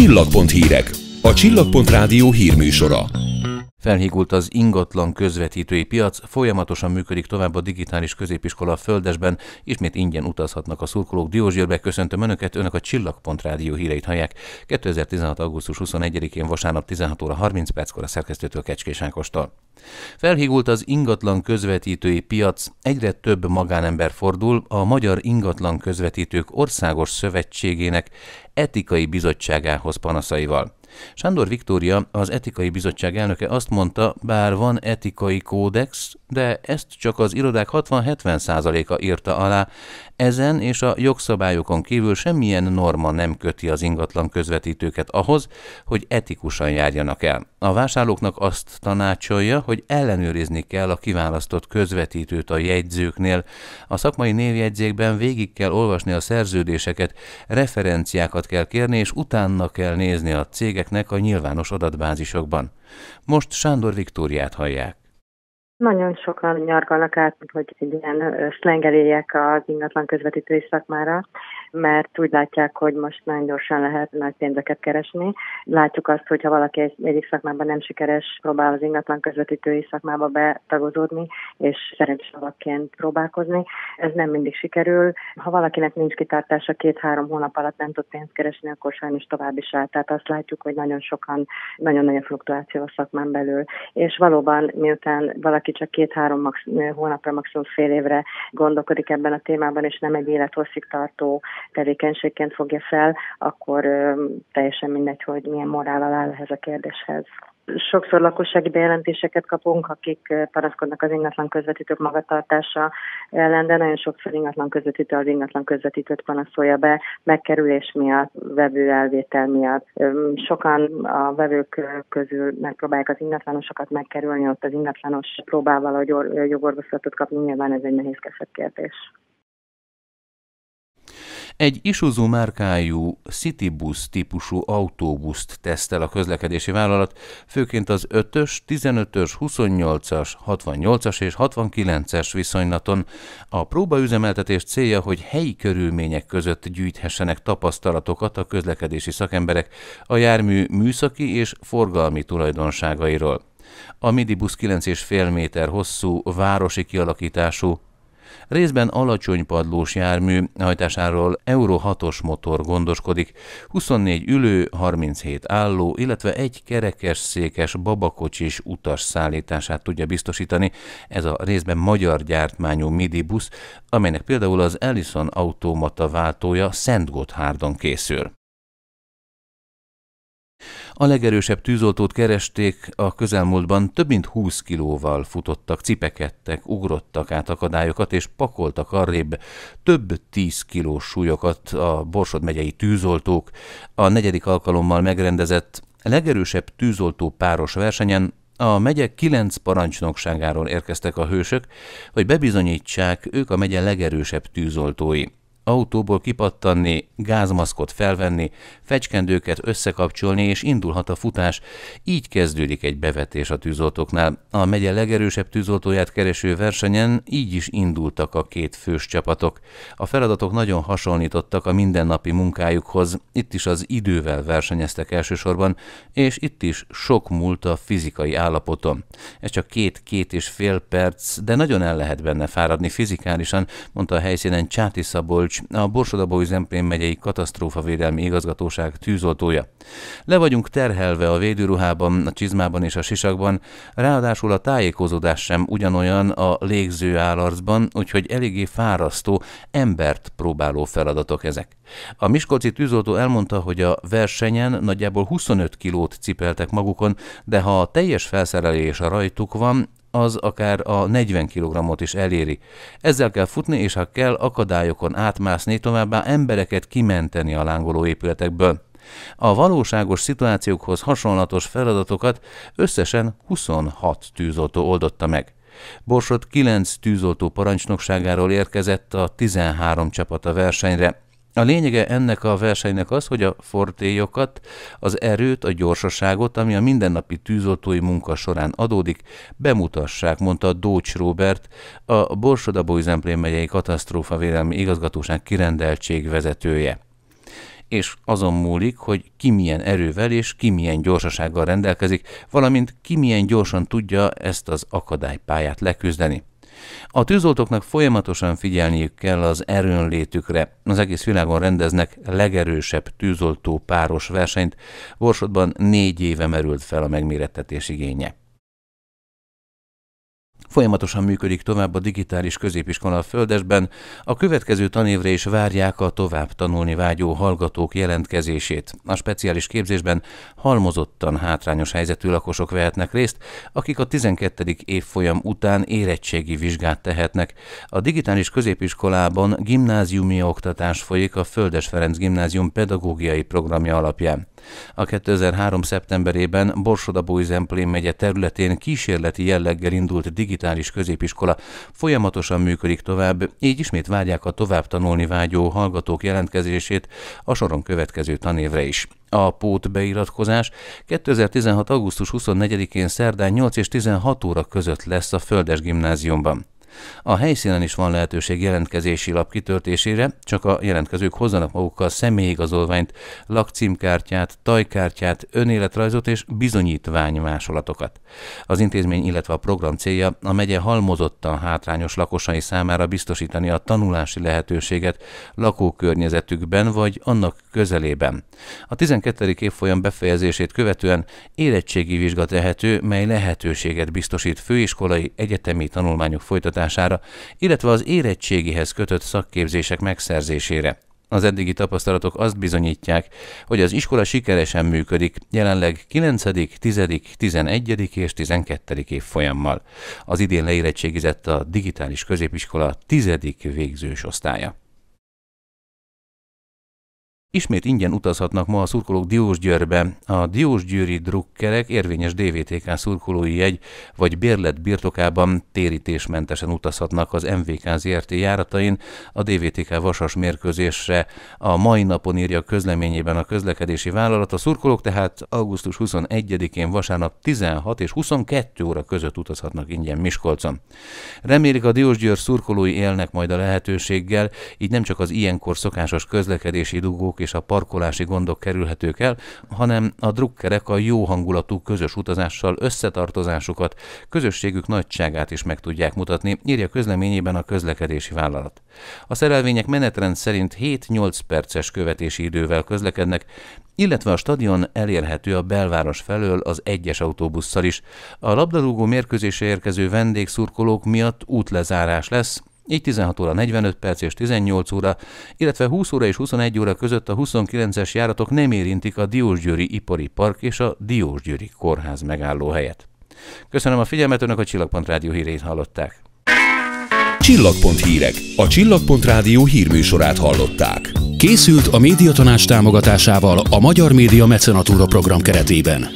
Csillagpont hírek. A Csillagpont rádió hírműsora. Felhígult az ingatlan közvetítői piac, folyamatosan működik tovább a digitális középiskola a Földesben, ismét ingyen utazhatnak a szurkolók. Diózsérbe köszöntöm Önöket, Önök a Csillagpont rádió híreit hallják. 2016. augusztus 21-én vasárnap 16 óra 30 perckor a szerkesztőtől Kecskés Ákostal. Felhígult az ingatlan közvetítői piac, egyre több magánember fordul a Magyar Ingatlan Közvetítők Országos Szövetségének etikai bizottságához panaszaival. Sándor Viktória, az etikai bizottság elnöke azt mondta, bár van etikai kódex, de ezt csak az irodák 60-70%-a írta alá. Ezen és a jogszabályokon kívül semmilyen norma nem köti az ingatlan közvetítőket ahhoz, hogy etikusan járjanak el. A vásárlóknak azt tanácsolja, hogy ellenőrizni kell a kiválasztott közvetítőt a jegyzőknél. A szakmai névjegyzékben végig kell olvasni a szerződéseket, referenciákat kell kérni, és utána kell nézni a cég cégeknek a nyilvános adatbázisokban. Most Sándor Viktóriát hallják. Nagyon sokan nyargalnak át, hogy ilyen szlengeléjek az ingatlan közvetítői szakmára, mert úgy látják, hogy most nagyon gyorsan lehet nagy pénzeket keresni. Látjuk azt, hogy ha valaki egy egyik szakmában nem sikeres, próbál az ingatlan közvetítői szakmába betagozódni, és szerencsés alapként próbálkozni. Ez nem mindig sikerül. Ha valakinek nincs kitartása, két-három hónap alatt nem tud pénzt keresni, akkor sajnos tovább is áll. Tehát azt látjuk, hogy nagyon sokan, nagyon nagy a fluktuáció a szakmán belül. És valóban, miután valaki csak két-három max, hónapra, maximum fél évre gondolkodik ebben a témában, és nem egy élethosszig tartó tevékenységként fogja fel, akkor teljesen mindegy, hogy milyen morállal áll ehhez a kérdéshez. Sokszor lakossági bejelentéseket kapunk, akik panaszkodnak az ingatlan közvetítők magatartása ellen, de nagyon sokszor ingatlan közvetítő az ingatlan közvetítőt panaszolja be megkerülés miatt, vevő elvétel miatt. Sokan a vevők közül megpróbálják az ingatlanosokat megkerülni, ott az ingatlanos próbál valahogy jogorvoslatot kapni, nyilván ez egy nehézkesebb kérdés. Egy Isuzu márkájú Citybus típusú autóbuszt tesztel a közlekedési vállalat, főként az 5-ös, 15-ös, 28-as, 68-as és 69-es viszonylaton. A próbaüzemeltetés célja, hogy helyi körülmények között gyűjthessenek tapasztalatokat a közlekedési szakemberek a jármű műszaki és forgalmi tulajdonságairól. A Midibusz 9,5 méter hosszú, városi kialakítású Részben alacsony padlós jármű hajtásáról Euro 6-os motor gondoskodik, 24 ülő, 37 álló, illetve egy kerekes székes babakocsis utas szállítását tudja biztosítani. Ez a részben magyar gyártmányú MIDI busz, amelynek például az Ellison automata váltója Szent Gotthárdon készül. A legerősebb tűzoltót keresték a közelmúltban, több mint 20 kilóval futottak, cipekedtek, ugrottak át akadályokat és pakoltak arrébb több 10 kilós súlyokat a Borsod megyei tűzoltók. A negyedik alkalommal megrendezett legerősebb tűzoltó páros versenyen a megye kilenc parancsnokságáról érkeztek a hősök, hogy bebizonyítsák, ők a megye legerősebb tűzoltói autóból kipattanni, gázmaszkot felvenni, fecskendőket összekapcsolni, és indulhat a futás. Így kezdődik egy bevetés a tűzoltóknál. A megye legerősebb tűzoltóját kereső versenyen így is indultak a két fős csapatok. A feladatok nagyon hasonlítottak a mindennapi munkájukhoz, itt is az idővel versenyeztek elsősorban, és itt is sok múlt a fizikai állapotom. Ez csak két-két és fél perc, de nagyon el lehet benne fáradni fizikálisan, mondta a helyszínen Csáti Szabolcs, Gyurcs, a Borsodabói Zemplén megyei katasztrófavédelmi igazgatóság tűzoltója. Le vagyunk terhelve a védőruhában, a csizmában és a sisakban, ráadásul a tájékozódás sem ugyanolyan a légző állarcban, úgyhogy eléggé fárasztó, embert próbáló feladatok ezek. A Miskolci tűzoltó elmondta, hogy a versenyen nagyjából 25 kilót cipeltek magukon, de ha a teljes felszerelés a rajtuk van, az akár a 40 kg-ot is eléri. Ezzel kell futni, és ha kell, akadályokon átmászni, továbbá embereket kimenteni a lángoló épületekből. A valóságos szituációkhoz hasonlatos feladatokat összesen 26 tűzoltó oldotta meg. Borsot 9 tűzoltó parancsnokságáról érkezett a 13 csapat a versenyre. A lényege ennek a versenynek az, hogy a fortélyokat, az erőt, a gyorsaságot, ami a mindennapi tűzoltói munka során adódik, bemutassák, mondta Dócs Robert, a borsoda Zemplén megyei katasztrófa védelmi igazgatóság kirendeltség vezetője és azon múlik, hogy ki milyen erővel és ki milyen gyorsasággal rendelkezik, valamint ki milyen gyorsan tudja ezt az akadálypályát leküzdeni. A tűzoltóknak folyamatosan figyelniük kell az erőnlétükre. Az egész világon rendeznek legerősebb tűzoltó páros versenyt. Borsodban négy éve merült fel a megmérettetés igénye. Folyamatosan működik tovább a digitális középiskola a Földesben, a következő tanévre is várják a tovább tanulni vágyó hallgatók jelentkezését. A speciális képzésben halmozottan hátrányos helyzetű lakosok vehetnek részt, akik a 12. évfolyam után érettségi vizsgát tehetnek. A digitális középiskolában gimnáziumi oktatás folyik a Földes Ferenc Gimnázium pedagógiai programja alapján. A 2003. szeptemberében Borsodabói-Zemplén megye területén kísérleti jelleggel indult digitális középiskola folyamatosan működik tovább, így ismét várják a tovább tanulni vágyó hallgatók jelentkezését a soron következő tanévre is. A pót beiratkozás 2016. augusztus 24-én szerdán 8 és 16 óra között lesz a Földes Gimnáziumban. A helyszínen is van lehetőség jelentkezési lap kitöltésére, csak a jelentkezők hozzanak magukkal személyigazolványt, lakcímkártyát, tajkártyát, önéletrajzot és bizonyítványmásolatokat. Az intézmény, illetve a program célja a megye halmozottan hátrányos lakosai számára biztosítani a tanulási lehetőséget lakókörnyezetükben vagy annak közelében. A 12. évfolyam befejezését követően érettségi vizsga tehető, mely lehetőséget biztosít főiskolai, egyetemi tanulmányok folytatására kialakítására, illetve az érettségihez kötött szakképzések megszerzésére. Az eddigi tapasztalatok azt bizonyítják, hogy az iskola sikeresen működik, jelenleg 9., 10., 11. és 12. folyammal. Az idén leérettségizett a digitális középiskola 10. végzős osztálya. Ismét ingyen utazhatnak ma a szurkolók Diósgyőrbe. A Diósgyőri drukkerek érvényes DVTK szurkolói jegy vagy bérlet birtokában térítésmentesen utazhatnak az MVK ZRT járatain a DVTK vasas mérkőzésre. A mai napon írja közleményében a közlekedési vállalat. A szurkolók tehát augusztus 21-én vasárnap 16 és 22 óra között utazhatnak ingyen Miskolcon. Remélik a Diósgyőr szurkolói élnek majd a lehetőséggel, így nem csak az ilyenkor szokásos közlekedési dugók és a parkolási gondok kerülhetők el, hanem a drukkerek a jó hangulatú közös utazással összetartozásukat, közösségük nagyságát is meg tudják mutatni, írja közleményében a közlekedési vállalat. A szerelvények menetrend szerint 7-8 perces követési idővel közlekednek, illetve a stadion elérhető a belváros felől az egyes autóbusszal is. A labdarúgó mérkőzésre érkező vendégszurkolók miatt útlezárás lesz, így 16 óra 45 perc és 18 óra, illetve 20 óra és 21 óra között a 29-es járatok nem érintik a Diósgyőri Ipari Park és a Diósgyőri Kórház megállóhelyet. Köszönöm a figyelmet, Önök a Csillagpont Rádió hírét hallották. Csillagpont hírek. A Csillagpont Rádió hírműsorát hallották. Készült a médiatanács támogatásával a Magyar Média Mecenatúra program keretében.